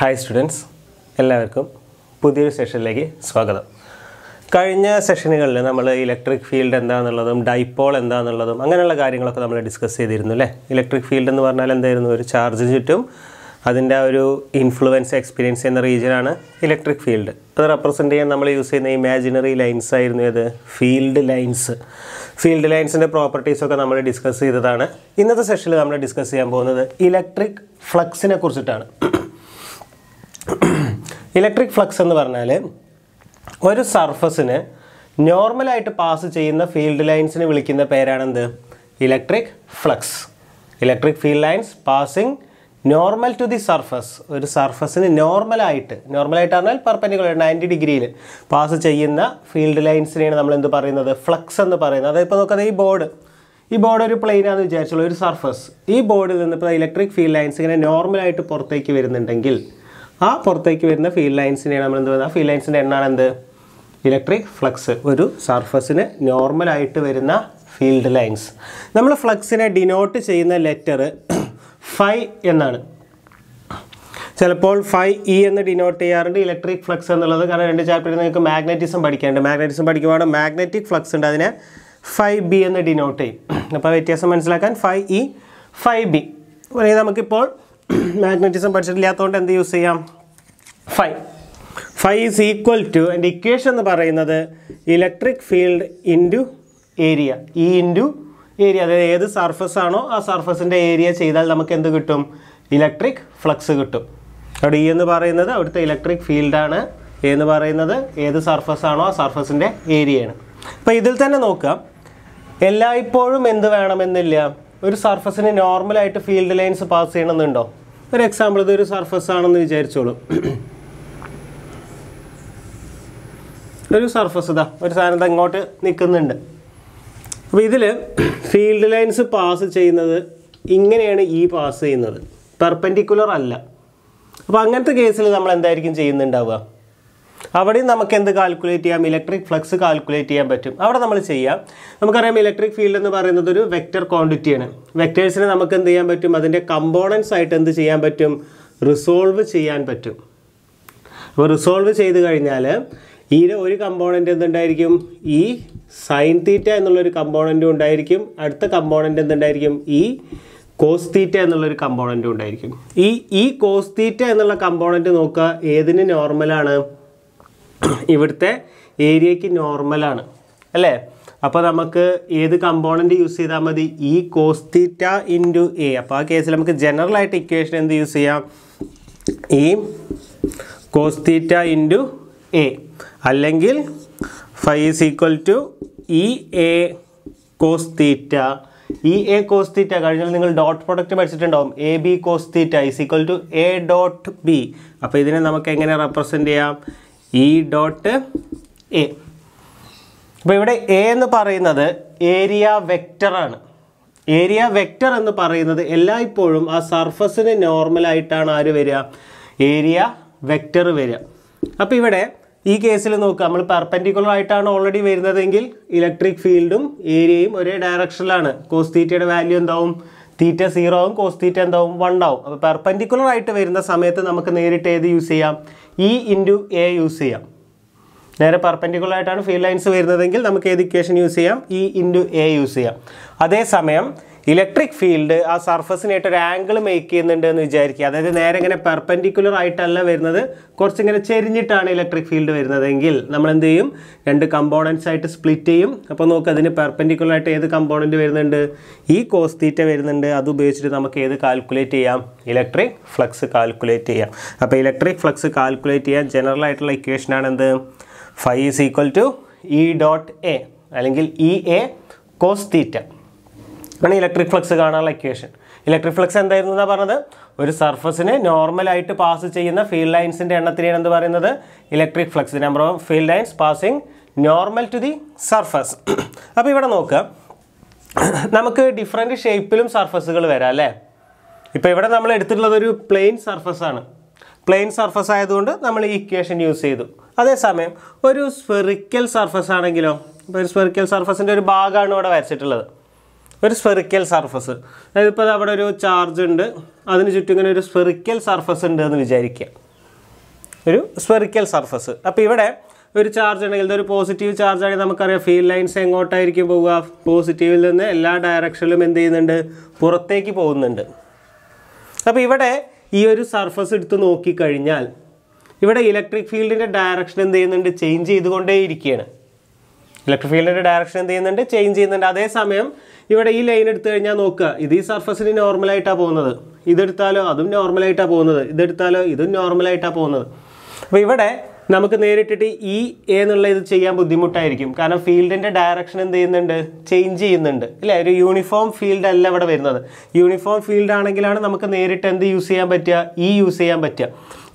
Hi students എല്ലാവർക്കും പുതിയൊരു സെഷനിലേക്ക് സ്വാഗതം കഴിഞ്ഞ സെഷനുകളിൽ നമ്മൾ ഇലക്ട്രിക് ഫീൽഡ് എന്താണെന്നുള്ളതും ഡൈപ്പോൾ എന്താണെന്നുള്ളതും അങ്ങനെയുള്ള കാര്യങ്ങളൊക്കെ നമ്മൾ ഡിസ്കസ് ചെയ്തിരുന്നു അല്ലേ ഇലക്ട്രിക് ഫീൽഡ് എന്ന് പറഞ്ഞാൽ എന്തായിരുന്നു ഒരു ചാർജ് ചുറ്റും അതിൻ്റെ ആ ഒരു ഇൻഫ്ലുവൻസ് എക്സ്പീരിയൻസ് ചെയ്യുന്ന റീജിയനാണ് ഇലക്ട്രിക് ഫീൽഡ് അത് റെപ്രസെൻ്റ് ചെയ്യാൻ നമ്മൾ യൂസ് ചെയ്യുന്ന ഇമാജിനറി ലൈൻസ് ആയിരുന്നു ഇത് ഫീൽഡ് ലൈൻസ് ഫീൽഡ് ലൈൻസിൻ്റെ പ്രോപ്പർട്ടീസൊക്കെ നമ്മൾ ഡിസ്കസ് ചെയ്തതാണ് ഇന്നത്തെ സെഷനിൽ നമ്മൾ ഡിസ്കസ് ചെയ്യാൻ പോകുന്നത് ഇലക്ട്രിക് ഫ്ലക്സിനെ കുറിച്ചിട്ടാണ് ഇലക്ട്രിക് ഫ്ലക്സ് എന്ന് പറഞ്ഞാൽ ഒരു സർഫസിന് നോർമലായിട്ട് പാസ് ചെയ്യുന്ന ഫീൽഡ് ലൈൻസിനെ വിളിക്കുന്ന പേരാണെന്ത് electric flux electric field lines passing normal to the surface ഒരു സർഫസിന് നോർമലായിട്ട് നോർമലായിട്ട് പറഞ്ഞാൽ പെർപ്പൻഡിക്കുലർ നയൻറ്റി ഡിഗ്രിയിൽ പാസ് ചെയ്യുന്ന ഫീൽഡ് ലൈൻസിനെയാണ് നമ്മൾ എന്ത് പറയുന്നത് ഫ്ലക്സ് എന്ന് പറയുന്നത് അതായത് ഇപ്പോൾ നോക്കുന്നത് ഈ ബോർഡ് ഈ ബോർഡ് ഒരു പ്ലെയിനാണെന്ന് വിചാരിച്ചുള്ള ഒരു സർഫസ് ഈ ബോർഡിൽ നിന്ന് ഇപ്പോൾ ഇലക്ട്രിക് ഫീൽഡ് ലൈൻസ് ഇങ്ങനെ നോർമലായിട്ട് പുറത്തേക്ക് വരുന്നുണ്ടെങ്കിൽ ആ പുറത്തേക്ക് വരുന്ന ഫീൽഡ് ലൈൻസിനെയാണ് നമ്മൾ എന്ത് പറയുന്നത് ആ ഫീൽഡ് ലൈൻസിൻ്റെ എണ്ണാണ് എന്ത് ഇലക്ട്രിക് ഫ്ലക്സ് ഒരു സർഫസിന് നോർമലായിട്ട് വരുന്ന ഫീൽഡ് ലൈൻസ് നമ്മൾ ഫ്ലക്സിനെ ഡിനോട്ട് ചെയ്യുന്ന ലെറ്റർ ഫൈ എന്നാണ് ചിലപ്പോൾ ഫൈ ഇ e എന്ന് ഡിനോട്ട് ചെയ്യാറുണ്ട് ഇലക്ട്രിക് ഫ്ലക്സ് എന്നുള്ളത് കാരണം രണ്ട് ചാപ്റ്ററിൽ നിങ്ങൾക്ക് മാഗ്നറ്റിസം പഠിക്കാനുണ്ട് മാഗ്നറ്റിസം പഠിക്കുമ്പോൾ മാഗ്നറ്റിക് ഫ്ലക്സ് ഉണ്ട് അതിനെ ഫൈ ബി എന്ന് ഡിനോട്ട് ചെയ്യും അപ്പോൾ വ്യത്യാസം മനസ്സിലാക്കാൻ ഫൈ ഇ ഫൈ ബി അല്ലെങ്കിൽ നമുക്കിപ്പോൾ മാഗ്നറ്റിസം പഠിച്ചിട്ടില്ലാത്തതുകൊണ്ട് എന്ത് യൂസ് ചെയ്യാം five five is equal to എൻ്റെ ഇക്വേഷൻ എന്ന് പറയുന്നത് electric field into area E into area അതായത് ഏത് സർഫസ് ആണോ ആ സർഫസിൻ്റെ ഏരിയ ചെയ്താൽ നമുക്ക് എന്ത് കിട്ടും ഇലക്ട്രിക് ഫ്ലക്സ് കിട്ടും അവിടെ ഇ e എന്ന് പറയുന്നത് അവിടുത്തെ ഇലക്ട്രിക് ഫീൽഡാണ് എ എന്ന് പറയുന്നത് ഏത് സർഫസ് ആണോ ആ സർഫസിൻ്റെ ഏരിയയാണ് അപ്പോൾ ഇതിൽ തന്നെ നോക്കാം എല്ലായ്പ്പോഴും എന്ത് വേണമെന്നില്ല ഒരു സർഫസിന് നോർമലായിട്ട് ഫീൽഡ് ലൈൻസ് പാസ് ചെയ്യണമെന്നുണ്ടോ ഒരു എക്സാമ്പിൾ ഇതൊരു സർഫസ് ആണെന്ന് വിചാരിച്ചോളൂ ഒരു സർഫസ് ഇതാ ഒരു സാധനം ഇങ്ങോട്ട് നിൽക്കുന്നുണ്ട് അപ്പോൾ ഇതിൽ ഫീൽഡ് ലൈൻസ് പാസ് ചെയ്യുന്നത് ഇങ്ങനെയാണ് ഈ പാസ് ചെയ്യുന്നത് പെർപെൻഡിക്കുലർ അല്ല അപ്പോൾ അങ്ങനത്തെ കേസിൽ നമ്മൾ എന്തായിരിക്കും ചെയ്യുന്നുണ്ടാവുക അവിടെ നമുക്ക് എന്ത് കാൽക്കുലേറ്റ് ചെയ്യാം ഇലക്ട്രിക് ഫ്ലക്സ് കാൽക്കുലേറ്റ് ചെയ്യാൻ പറ്റും അവിടെ നമ്മൾ ചെയ്യാം നമുക്കറിയാം ഇലക്ട്രിക് ഫീൽഡ് എന്ന് പറയുന്നത് ഒരു വെക്ടർ ക്വാണ്ടിറ്റിയാണ് വെക്റ്റേഴ്സിനെ നമുക്ക് എന്ത് ചെയ്യാൻ പറ്റും അതിൻ്റെ കമ്പോണൻസ് ആയിട്ട് എന്ത് ചെയ്യാൻ പറ്റും റിസോൾവ് ചെയ്യാൻ പറ്റും അപ്പോൾ റിസോൾവ് ചെയ്ത് കഴിഞ്ഞാൽ ഈയുടെ ഒരു കമ്പോണൻ്റ് എന്തുണ്ടായിരിക്കും ഈ സൈൻ തീറ്റ എന്നുള്ളൊരു കമ്പോണൻറ്റും ഉണ്ടായിരിക്കും അടുത്ത കമ്പോണൻ്റ് എന്തുണ്ടായിരിക്കും ഈ കോസ് തീറ്റ എന്നുള്ളൊരു കമ്പോണൻറ്റും ഉണ്ടായിരിക്കും ഈ ഈ കോസ് തീറ്റ എന്നുള്ള കമ്പോണൻ്റ് നോക്കുക ഏതിന് നോർമലാണ് ഇവിടുത്തെ ഏരിയയ്ക്ക് നോർമലാണ് അല്ലേ അപ്പോൾ നമുക്ക് ഏത് കമ്പോണൻറ്റ് യൂസ് ചെയ്താൽ മതി ഈ കോസ്തീറ്റ ഇൻറ്റു എ അപ്പോൾ ആ കേസിൽ നമുക്ക് ജനറൽ ആയിട്ട് ഇക്വേഷൻ എന്ത് യൂസ് ചെയ്യാം ഈ കോസ്തീറ്റ ഇൻറ്റു എ അല്ലെങ്കിൽ phi is equal to E A cos theta E A cos theta കഴിഞ്ഞാൽ നിങ്ങൾ ഡോട്ട് പ്രൊഡക്റ്റ് പഠിച്ചിട്ടുണ്ടാവും A B cos theta is equal to A dot B അപ്പോൾ ഇതിനെ നമുക്ക് എങ്ങനെ റെപ്രസെൻ്റ് ചെയ്യാം ഇ e ഡോട്ട് എ അപ്പോൾ ഇവിടെ എ എന്ന് പറയുന്നത് ഏരിയ വെക്റ്ററാണ് ഏരിയ വെക്റ്റർ എന്ന് പറയുന്നത് എല്ലായ്പ്പോഴും ആ സർഫസിന് നോർമലായിട്ടാണ് ആര് വരിക ഏരിയ വെക്റ്റർ വരിക അപ്പോൾ ഇവിടെ ഈ കേസിൽ നോക്കുക നമ്മൾ പെർപെൻഡിക്കുലർ ആയിട്ടാണ് ഓൾറെഡി വരുന്നതെങ്കിൽ ഇലക്ട്രിക് ഫീൽഡും ഏരിയയും ഒരേ ഡയറക്ഷനിലാണ് കോസ്തീറ്റയുടെ വാല്യൂ എന്താവും തീറ്റ സീറോ ആവും കോസ് തീറ്റ എന്താവും വൺ ആവും അപ്പോൾ പെർപെൻഡിക്കുലർ ആയിട്ട് വരുന്ന സമയത്ത് നമുക്ക് നേരിട്ട് ഏത് യൂസ് ചെയ്യാം ഇ ഇൻറ്റു എ യൂസ് ചെയ്യാം നേരെ പെർപെൻഡിക്കുലർ ആയിട്ടാണ് ഫീൽഡ് ലൈൻസ് വരുന്നതെങ്കിൽ നമുക്ക് ഏത് ഇക്വേഷൻ യൂസ് ചെയ്യാം ഇ ഇൻറ്റു എ യൂസ് ചെയ്യാം അതേസമയം ഇലക്ട്രിക് ഫീൽഡ് ആ സർഫസിനായിട്ട് ഒരു ആംഗിൾ മേക്ക് ചെയ്യുന്നുണ്ട് എന്ന് വിചാരിക്കുക അതായത് നേരെ ഇങ്ങനെ പെർപെൻഡിക്കുലർ ആയിട്ടല്ല വരുന്നത് കുറച്ചിങ്ങനെ ചെരിഞ്ഞിട്ടാണ് ഇലക്ട്രിക് ഫീൽഡ് വരുന്നതെങ്കിൽ നമ്മൾ എന്ത് ചെയ്യും രണ്ട് കമ്പോണൻസ് ആയിട്ട് സ്പ്ലിറ്റ് ചെയ്യും അപ്പോൾ നോക്ക് അതിന് പെർപെൻഡിക്കുലർ ആയിട്ട് ഏത് കമ്പോണൻ്റ് വരുന്നുണ്ട് ഈ കോസ് വരുന്നുണ്ട് അത് ഉപയോഗിച്ചിട്ട് നമുക്ക് ഏത് കാൽക്കുലേറ്റ് ചെയ്യാം ഇലക്ട്രിക് ഫ്ലക്സ് കാൽക്കുലേറ്റ് ചെയ്യാം അപ്പോൾ ഇലക്ട്രിക് ഫ്ലക്സ് കാൽക്കുലേറ്റ് ചെയ്യാൻ ജനറൽ ആയിട്ടുള്ള ആണ് എന്ത് phi is equal to E dot A അല്ലെങ്കിൽ ഇ എ കോസ് ഇതാണ് ഇലക്ട്രിക് ഫ്ലക്സ് കാണാനുള്ള ഇക്വേഷൻ ഇലക്ട്രിക് ഫ്ലക്സ് എന്തായിരുന്നു എന്നാ പറഞ്ഞത് ഒരു സർഫസിന് നോർമലായിട്ട് പാസ് ചെയ്യുന്ന ഫീൽഡ് ലൈൻസിൻ്റെ എണ്ണത്തിനെയാണ് എന്ന് പറയുന്നത് electric flux number of field lines passing normal to the surface അപ്പോൾ ഇവിടെ നോക്കുക നമുക്ക് ഡിഫറെൻറ്റ് ഷേപ്പിലും സർഫസുകൾ വരാം അല്ലേ ഇപ്പോൾ ഇവിടെ നമ്മൾ എടുത്തിട്ടുള്ളത് ഒരു പ്ലെയിൻ സർഫസാണ് പ്ലെയിൻ സർഫസ് ആയതുകൊണ്ട് നമ്മൾ ഈ ഇക്വേഷൻ യൂസ് ചെയ്തു അതേസമയം ഒരു സ്ഫെറിക്കൽ സർഫസ് ആണെങ്കിലോ ഇപ്പോൾ ഒരു സ്ഫെറിക്കൽ സർഫസിൻ്റെ ഒരു ഭാഗമാണ് ഇവിടെ വരച്ചിട്ടുള്ളത് ഒരു സ്ഫെറിക്കൽ സർഫസ് അതായത് ഇപ്പോൾ അവിടെ ഒരു ചാർജ് ഉണ്ട് അതിന് ചുറ്റും ഇങ്ങനെ ഒരു സ്ഫെറിക്കൽ സർഫസ് ഉണ്ട് എന്ന് വിചാരിക്കുക ഒരു സ്ഫെറിക്കൽ സർഫസ് അപ്പോൾ ഇവിടെ ഒരു ചാർജ് ഉണ്ടെങ്കിൽ ഇതൊരു പോസിറ്റീവ് ചാർജ് ആണെങ്കിൽ നമുക്കറിയാം ഫീൽഡ് ലൈൻസ് എങ്ങോട്ടായിരിക്കും പോവുക പോസിറ്റീവിൽ നിന്ന് എല്ലാ ഡയറക്ഷനിലും എന്ത് ചെയ്യുന്നുണ്ട് പുറത്തേക്ക് പോകുന്നുണ്ട് അപ്പോൾ ഇവിടെ ഈ ഒരു സർഫസ് എടുത്ത് നോക്കിക്കഴിഞ്ഞാൽ ഇവിടെ ഇലക്ട്രിക് ഫീൽഡിൻ്റെ ഡയറക്ഷൻ എന്ത് ചെയ്യുന്നുണ്ട് ചേഞ്ച് ചെയ്തുകൊണ്ടേയിരിക്കുകയാണ് ഇലക്ട്രിക് ഫീൽഡിൻ്റെ ഡയറക്ഷൻ എന്ത് ചെയ്യുന്നുണ്ട് ചേഞ്ച് ചെയ്യുന്നുണ്ട് അതേസമയം ഇവിടെ ഈ ലൈൻ എടുത്തു കഴിഞ്ഞാൽ നോക്കുക ഇത് ഈ സർഫസിന് നോർമലായിട്ടാണ് പോകുന്നത് ഇതെടുത്താലോ അതും നോർമലായിട്ടാണ് പോകുന്നത് ഇതെടുത്താലോ ഇതും നോർമലായിട്ടാണ് പോകുന്നത് അപ്പോൾ ഇവിടെ നമുക്ക് നേരിട്ടിട്ട് ഈ എ എന്നുള്ള ഇത് ചെയ്യാൻ ബുദ്ധിമുട്ടായിരിക്കും കാരണം ഫീൽഡിൻ്റെ ഡയറക്ഷൻ എന്ത് ചെയ്യുന്നുണ്ട് ചേഞ്ച് ചെയ്യുന്നുണ്ട് അല്ലേ ഒരു യൂണിഫോം ഫീൽഡ് അല്ല ഇവിടെ വരുന്നത് യൂണിഫോം ഫീൽഡ് ആണെങ്കിലാണ് നമുക്ക് നേരിട്ട് എന്ത് യൂസ് ചെയ്യാൻ പറ്റുക ഈ e യൂസ് ചെയ്യാൻ പറ്റുക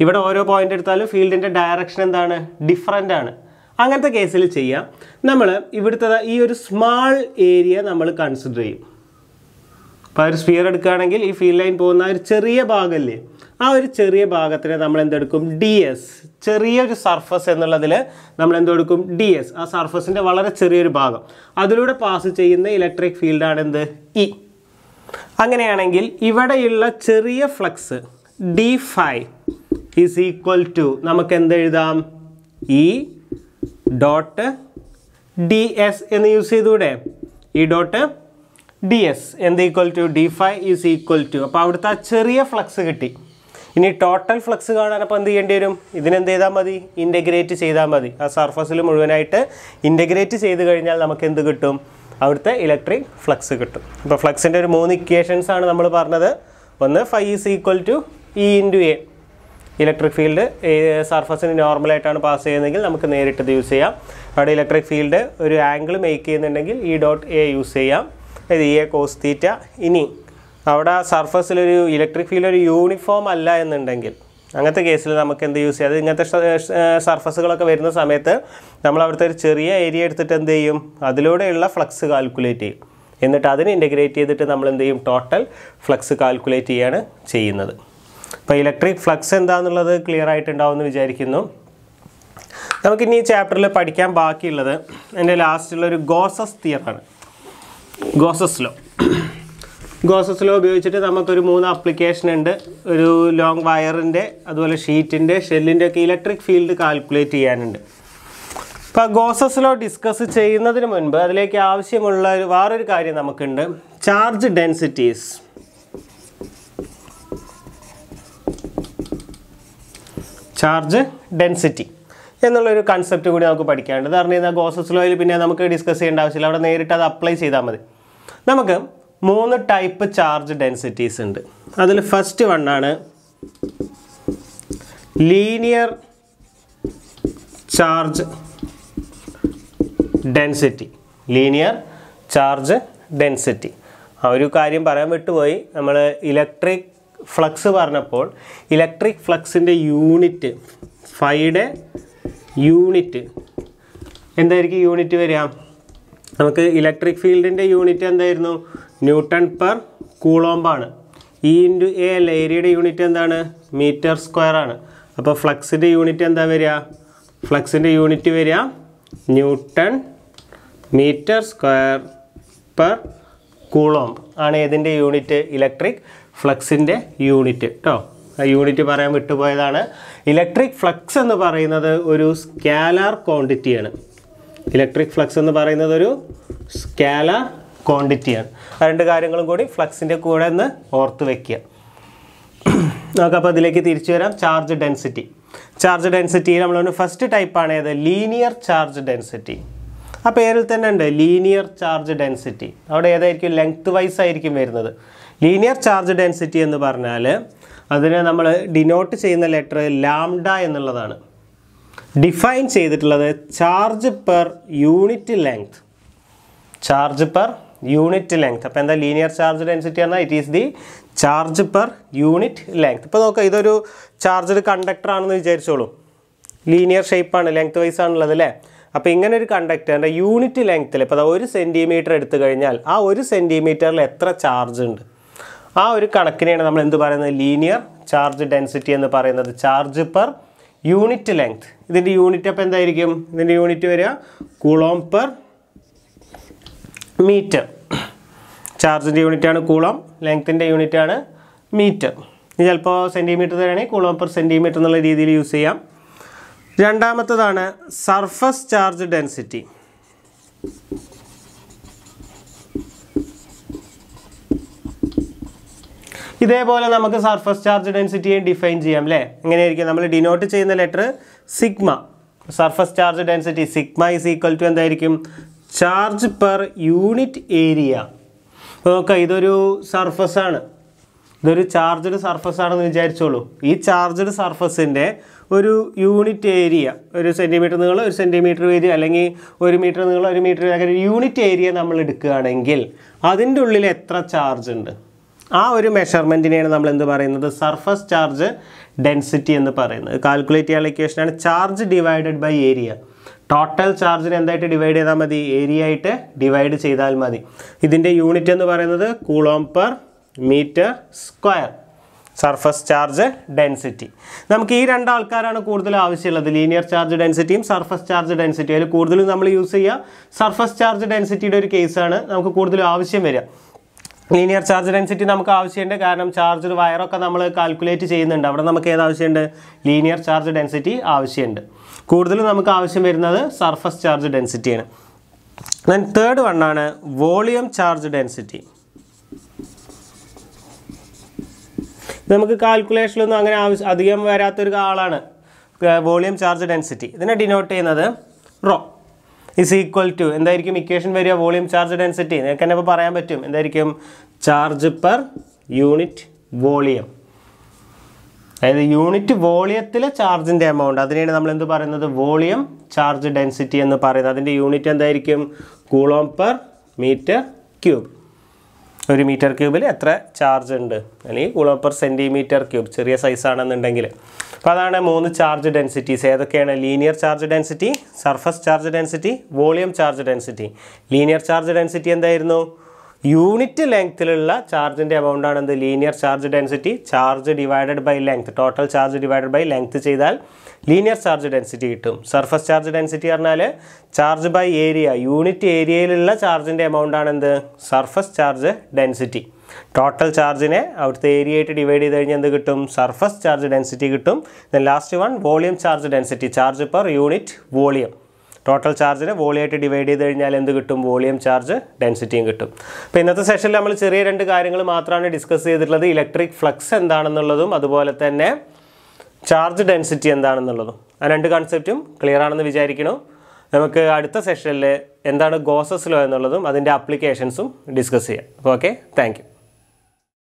ഇവിടെ ഓരോ പോയിന്റ് എടുത്താലും ഫീൽഡിൻ്റെ ഡയറക്ഷൻ എന്താണ് ഡിഫറൻ്റ് ആണ് അങ്ങനത്തെ കേസിൽ ചെയ്യാം നമ്മൾ ഇവിടുത്തെ ഈ ഒരു സ്മാൾ ഏരിയ നമ്മൾ കൺസിഡർ ചെയ്യും അപ്പോൾ ഒരു സ്ഫിയർ എടുക്കുകയാണെങ്കിൽ ഈ ഫീൽഡ് ലൈൻ പോകുന്ന ഒരു ചെറിയ ഭാഗമല്ലേ ആ ഒരു ചെറിയ ഭാഗത്തിന് നമ്മൾ എന്തെടുക്കും ഡി എസ് ചെറിയൊരു സർഫസ് എന്നുള്ളതിൽ നമ്മൾ എന്തെടുക്കും ഡി എസ് ആ സർഫസിൻ്റെ വളരെ ചെറിയൊരു ഭാഗം അതിലൂടെ പാസ് ചെയ്യുന്ന ഇലക്ട്രിക് ഫീൽഡാണ് എന്ത് ഇ e. അങ്ങനെയാണെങ്കിൽ ഇവിടെയുള്ള ചെറിയ flux D phi is equal to നമുക്ക് എഴുതാം E e dot D S എന്ന് യൂസ് ചെയ്തുകൂടെ ഈ ഡോട്ട് ഡി എസ് എന്ത് equal to D five is equal to അപ്പോൾ അവിടുത്തെ ആ ചെറിയ ഫ്ലക്സ് കിട്ടി ഇനി ടോട്ടൽ ഫ്ലക്സ് കാണാൻ അപ്പോൾ എന്ത് ചെയ്യേണ്ടി വരും ഇതിനെന്ത് ചെയ്താൽ മതി ഇൻ്റഗ്രേറ്റ് ചെയ്താൽ മതി ആ സർഫസിൽ മുഴുവനായിട്ട് ഇൻ്റഗ്രേറ്റ് ചെയ്ത് കഴിഞ്ഞാൽ നമുക്ക് എന്ത് കിട്ടും അവിടുത്തെ ഇലക്ട്രിക് ഫ്ലക്സ് കിട്ടും അപ്പോൾ ഫ്ലക്സിൻ്റെ ഒരു മൂന്ന് ഇക്വേഷൻസ് ആണ് നമ്മൾ പറഞ്ഞത് ഒന്ന് phi is equal to E into A electric field സർഫസിന് നോർമലായിട്ടാണ് പാസ് ചെയ്യുന്നതെങ്കിൽ നമുക്ക് നേരിട്ട് ഇത് യൂസ് ചെയ്യാം അവിടെ ഇലക്ട്രിക് ഫീൽഡ് ഒരു ആംഗിൾ മേക്ക് ചെയ്യുന്നുണ്ടെങ്കിൽ ഈ ഡോട്ട് എ യൂസ് ചെയ്യാം അതായത് ഇ എ കോസ് തീറ്റ ഇനി അവിടെ ആ സർഫസിലൊരു ഇലക്ട്രിക് ഫീൽഡ് ഒരു യൂണിഫോം അല്ല എന്നുണ്ടെങ്കിൽ അങ്ങനത്തെ കേസിൽ നമുക്ക് എന്ത് യൂസ് ചെയ്യാം അത് ഇങ്ങനത്തെ സർഫസുകളൊക്കെ വരുന്ന സമയത്ത് നമ്മൾ അവിടുത്തെ ഒരു ചെറിയ ഏരിയ എടുത്തിട്ട് എന്ത് ചെയ്യും അതിലൂടെയുള്ള ഫ്ലക്സ് കാൽക്കുലേറ്റ് ചെയ്യും എന്നിട്ട് അതിന് ഇൻ്റഗ്രേറ്റ് ചെയ്തിട്ട് നമ്മൾ എന്ത് ചെയ്യും ടോട്ടൽ ഫ്ലക്സ് കാൽക്കുലേറ്റ് ചെയ്യാണ് ചെയ്യുന്നത് അപ്പോൾ ഇലക്ട്രിക് ഫ്ലക്സ് എന്താണെന്നുള്ളത് ക്ലിയർ എന്ന് വിചാരിക്കുന്നു നമുക്കിനി ഈ ചാപ്റ്ററിൽ പഠിക്കാൻ ബാക്കിയുള്ളത് എൻ്റെ ലാസ്റ്റിലുള്ളൊരു ഗോസസ് തിയറാണ് ഗോസസ് ലോ ഗോസസ് ലോ ഉപയോഗിച്ചിട്ട് നമുക്കൊരു മൂന്ന് ആപ്ലിക്കേഷൻ ഉണ്ട് ഒരു ലോങ് വയറിൻ്റെ അതുപോലെ ഷീറ്റിൻ്റെ ഷെല്ലിൻ്റെ ഒക്കെ ഇലക്ട്രിക് ഫീൽഡ് കാൽക്കുലേറ്റ് ചെയ്യാനുണ്ട് അപ്പോൾ ഗോസസ് ലോ ഡിസ്കസ് ചെയ്യുന്നതിന് മുൻപ് അതിലേക്ക് ആവശ്യമുള്ള ഒരു വേറൊരു കാര്യം നമുക്കുണ്ട് ചാർജ് ഡെൻസിറ്റീസ് ചാർജ് ഡെൻസിറ്റി എന്നുള്ളൊരു കൺസെപ്റ്റ് കൂടി നമുക്ക് പഠിക്കാനുണ്ട് കാരണം ഇതാ ഗോസസ് ലോയിൽ പിന്നെ നമുക്ക് ഡിസ്കസ് ചെയ്യേണ്ട ആവശ്യമില്ല അവിടെ നേരിട്ട് അത് അപ്ലൈ ചെയ്താൽ മതി നമുക്ക് മൂന്ന് ടൈപ്പ് ചാർജ് ഡെൻസിറ്റീസ് ഉണ്ട് അതിൽ ഫസ്റ്റ് വൺ ആണ് linear charge density linear charge density ആ ഒരു കാര്യം പറയാൻ വിട്ടുപോയി നമ്മൾ ഇലക്ട്രിക് ഫ്ലക്സ് പറഞ്ഞപ്പോൾ ഇലക്ട്രിക് ഫ്ലക്സിൻ്റെ യൂണിറ്റ് ഫൈയുടെ യൂണിറ്റ് എന്തായിരിക്കും യൂണിറ്റ് വരിക നമുക്ക് ഇലക്ട്രിക് ഫീൽഡിൻ്റെ യൂണിറ്റ് എന്തായിരുന്നു ന്യൂട്ടൺ പെർ കൂളോമ്പാണ് ഇ e ഇൻറ്റു എ അല്ല ഏരിയയുടെ യൂണിറ്റ് എന്താണ് മീറ്റർ സ്ക്വയർ ആണ് അപ്പോൾ ഫ്ലക്സിൻ്റെ യൂണിറ്റ് എന്താ വരിക ഫ്ലക്സിൻ്റെ യൂണിറ്റ് വരിക newton metre square per coulomb ആണ് ഏതിൻ്റെ യൂണിറ്റ് ഇലക്ട്രിക് ഫ്ലക്സിൻ്റെ യൂണിറ്റ് കേട്ടോ ആ യൂണിറ്റ് പറയാൻ വിട്ടുപോയതാണ് ഇലക്ട്രിക് ഫ്ലക്സ് എന്ന് പറയുന്നത് ഒരു സ്കാലാർ ക്വാണ്ടിറ്റിയാണ് ഇലക്ട്രിക് ഫ്ലക്സ് എന്ന് പറയുന്നത് ഒരു സ്കാലാർ ക്വാണ്ടിറ്റിയാണ് ആ രണ്ട് കാര്യങ്ങളും കൂടി ഫ്ലക്സിൻ്റെ കൂടെ ഒന്ന് ഓർത്ത് വയ്ക്കുക നമുക്ക് അപ്പോൾ ഇതിലേക്ക് തിരിച്ചു വരാം ചാർജ് ഡെൻസിറ്റി ചാർജ് ഡെൻസിറ്റി നമ്മൾ ഫസ്റ്റ് ടൈപ്പാണ് ഏത് ലീനിയർ ചാർജ് ഡെൻസിറ്റി ആ പേരിൽ തന്നെ ഉണ്ട് ലീനിയർ ചാർജ് ഡെൻസിറ്റി അവിടെ ഏതായിരിക്കും ലെങ്ത് വൈസ് ആയിരിക്കും വരുന്നത് ലീനിയർ ചാർജ് ഡെൻസിറ്റി എന്ന് പറഞ്ഞാൽ അതിനെ നമ്മൾ ഡിനോട്ട് ചെയ്യുന്ന ലെറ്റർ ലാംഡ എന്നുള്ളതാണ് ഡിഫൈൻ ചെയ്തിട്ടുള്ളത് charge per unit length charge per unit length അപ്പോൾ എന്താ ലീനിയർ ചാർജ് ഡെൻസിറ്റി എന്നാൽ it is the charge per unit length ഇപ്പോൾ നോക്കുക ഇതൊരു ചാർജ്ഡ് കണ്ടക്ടർ ആണെന്ന് വിചാരിച്ചോളൂ ലീനിയർ ഷേപ്പാണ് ലെങ്ത് വൈസ് ആണുള്ളത് അല്ലേ അപ്പോൾ ഇങ്ങനെ ഒരു കണ്ടക്ടറിൻ്റെ യൂണിറ്റ് ലെങ്ത്തിൽ ഇപ്പോൾ അതാ ഒരു സെൻറ്റിമീറ്റർ എടുത്തു കഴിഞ്ഞാൽ ആ ഒരു സെൻറ്റിമീറ്ററിൽ എത്ര ചാർജ് ഉണ്ട് ആ ഒരു കണക്കിനെയാണ് നമ്മൾ എന്ത് പറയുന്നത് ലീനിയർ ചാർജ് ഡെൻസിറ്റി എന്ന് പറയുന്നത് ചാർജ് പെർ യൂണിറ്റ് ലെങ്ത് ഇതിൻ്റെ യൂണിറ്റ് അപ്പോൾ എന്തായിരിക്കും ഇതിൻ്റെ യൂണിറ്റ് വരിക കൂളോം പെർ മീറ്റർ ചാർജിൻ്റെ യൂണിറ്റാണ് കൂളോം ലെങ്ത്തിൻ്റെ യൂണിറ്റാണ് മീറ്റർ ഇനി ചിലപ്പോൾ സെൻറ്റിമീറ്റർ തരാണെങ്കിൽ കൂളോം പെർ സെൻറ്റിമീറ്റർ എന്നുള്ള രീതിയിൽ യൂസ് ചെയ്യാം രണ്ടാമത്തതാണ് സർഫസ് ചാർജ് ഡെൻസിറ്റി ഇതേപോലെ നമുക്ക് സർഫസ് ചാർജ് ഡെൻസിറ്റിയെ ഡിഫൈൻ ചെയ്യാം അല്ലേ എങ്ങനെയായിരിക്കും നമ്മൾ ഡിനോട്ട് ചെയ്യുന്ന letter sigma surface charge density sigma is equal to എന്തായിരിക്കും ചാർജ് പെർ യൂണിറ്റ് ഏരിയ നോക്കുക ഇതൊരു സർഫസാണ് ഇതൊരു ചാർജ്ഡ് സർഫസ് ആണെന്ന് വിചാരിച്ചോളൂ ഈ ചാർജ്ഡ് സർഫസിൻ്റെ ഒരു യൂണിറ്റ് ഏരിയ ഒരു സെൻറ്റിമീറ്റർ നീളം ഒരു സെൻറ്റിമീറ്റർ വീതി അല്ലെങ്കിൽ ഒരു മീറ്റർ നീളം ഒരു മീറ്റർ അങ്ങനെ ഒരു യൂണിറ്റ് ഏരിയ നമ്മൾ എടുക്കുകയാണെങ്കിൽ അതിൻ്റെ ഉള്ളിൽ എത്ര ചാർജ് ഉണ്ട് ആ ഒരു മെഷർമെൻറ്റിനെയാണ് നമ്മൾ എന്ത് പറയുന്നത് സർഫസ് ചാർജ് ഡെൻസിറ്റി എന്ന് പറയുന്നത് കാൽക്കുലേറ്റ് ചെയ്യാനുള്ള ഇക്വേഷനാണ് charge divided by area total ചാർജിനെ എന്തായിട്ട് ഡിവൈഡ് ചെയ്താൽ മതി ഏരിയ ആയിട്ട് ഡിവൈഡ് ചെയ്താൽ മതി ഇതിൻ്റെ യൂണിറ്റ് എന്ന് പറയുന്നത് coulomb per metre square surface charge density നമുക്ക് ഈ രണ്ട് ആൾക്കാരാണ് കൂടുതൽ ആവശ്യമുള്ളത് ലീനിയർ ചാർജ് ഡെൻസിറ്റിയും സർഫസ് ചാർജ് ഡെൻസിറ്റിയും അതിൽ കൂടുതലും നമ്മൾ യൂസ് ചെയ്യുക സർഫസ് ചാർജ് ഡെൻസിറ്റിയുടെ ഒരു കേസാണ് നമുക്ക് കൂടുതലും ആവശ്യം വരിക ലീനിയർ ചാർജ് ഡെൻസിറ്റി നമുക്ക് ആവശ്യമുണ്ട് കാരണം ചാർജർ വയറൊക്കെ നമ്മൾ കാൽക്കുലേറ്റ് ചെയ്യുന്നുണ്ട് അവിടെ നമുക്ക് ഏത് ആവശ്യമുണ്ട് ലീനിയർ ചാർജ് ഡെൻസിറ്റി ആവശ്യമുണ്ട് കൂടുതലും നമുക്ക് ആവശ്യം വരുന്നത് സർഫസ് ചാർജ് ഡെൻസിറ്റിയാണ് ദെൻ തേർഡ് വണ്ണാണ് വോളിയം ചാർജ് ഡെൻസിറ്റി നമുക്ക് കാൽക്കുലേഷനിലൊന്നും അങ്ങനെ ആവശ്യം അധികം വരാത്തൊരു ആളാണ് വോളിയം ചാർജ് ഡെൻസിറ്റി ഇതിനെ ഡിനോട്ട് ചെയ്യുന്നത് റോ ഇസ് ഈക്വൽ ടു എന്തായിരിക്കും ഇക്വേഷൻ വരിക വോളിയം ചാർജ് ഡെൻസിറ്റി നിങ്ങൾക്ക് തന്നെ ഇപ്പോൾ പറയാൻ പറ്റും എന്തായിരിക്കും ചാർജ് പെർ യൂണിറ്റ് വോളിയം അതായത് യൂണിറ്റ് വോളിയത്തിലെ ചാർജിൻ്റെ എമൗണ്ട് അതിനാണ് നമ്മൾ എന്ത് പറയുന്നത് വോളിയം ചാർജ് ഡെൻസിറ്റി എന്ന് പറയുന്നത് അതിൻ്റെ യൂണിറ്റ് എന്തായിരിക്കും കൂളോം പെർ മീറ്റർ ക്യൂബ് ഒരു മീറ്റർ ക്യൂബിൽ എത്ര ചാർജ് ഉണ്ട് അല്ലെങ്കിൽ കുളം പെർ സെൻറ്റിമീറ്റർ ക്യൂബ് ചെറിയ സൈസാണെന്നുണ്ടെങ്കിൽ അപ്പോൾ അതാണ് മൂന്ന് ചാർജ് ഡെൻസിറ്റീസ് ഏതൊക്കെയാണ് linear charge density surface charge density volume charge density linear charge density എന്തായിരുന്നു യൂണിറ്റ് ലെങ്ത്തിലുള്ള ചാർജിൻ്റെ എമൗണ്ട് ആണ് എന്ത് linear charge density charge divided by length total charge divided by length ചെയ്താൽ ലീനിയർ ചാർജ് ഡെൻസിറ്റി കിട്ടും surface charge density പറഞ്ഞാൽ charge by area unit ഏരിയയിലുള്ള ചാർജിൻ്റെ എമൗണ്ട് ആണ് എന്ത് സർഫസ് ചാർജ് ഡെൻസിറ്റി ടോട്ടൽ ചാർജിനെ അവിടുത്തെ ഏരിയ ആയിട്ട് ഡിവൈഡ് ചെയ്ത് കഴിഞ്ഞാൽ എന്ത് കിട്ടും സർഫസ് ചാർജ് ഡെൻസിറ്റി കിട്ടും then last one volume charge density charge per unit volume total ചാർജിനെ വോളിയായിട്ട് ഡിവൈഡ് ചെയ്ത് കഴിഞ്ഞാൽ എന്ത് കിട്ടും വോളിയം ചാർജ് ഡെൻസിറ്റിയും കിട്ടും അപ്പോൾ ഇന്നത്തെ സെഷനിൽ നമ്മൾ ചെറിയ രണ്ട് കാര്യങ്ങൾ മാത്രമാണ് ഡിസ്കസ് ചെയ്തിട്ടുള്ളത് ഇലക്ട്രിക് ഫ്ലക്സ് എന്താണെന്നുള്ളതും അതുപോലെ തന്നെ ചാർജ് ഡെൻസിറ്റി എന്താണെന്നുള്ളതും ആ രണ്ട് കൺസെപ്റ്റും ക്ലിയർ ആണെന്ന് വിചാരിക്കണോ നമുക്ക് അടുത്ത സെഷനിൽ എന്താണ് ഗോസസ് ലോ എന്നുള്ളതും അതിൻ്റെ ആപ്ലിക്കേഷൻസും ഡിസ്കസ് ചെയ്യാം ഓക്കെ താങ്ക്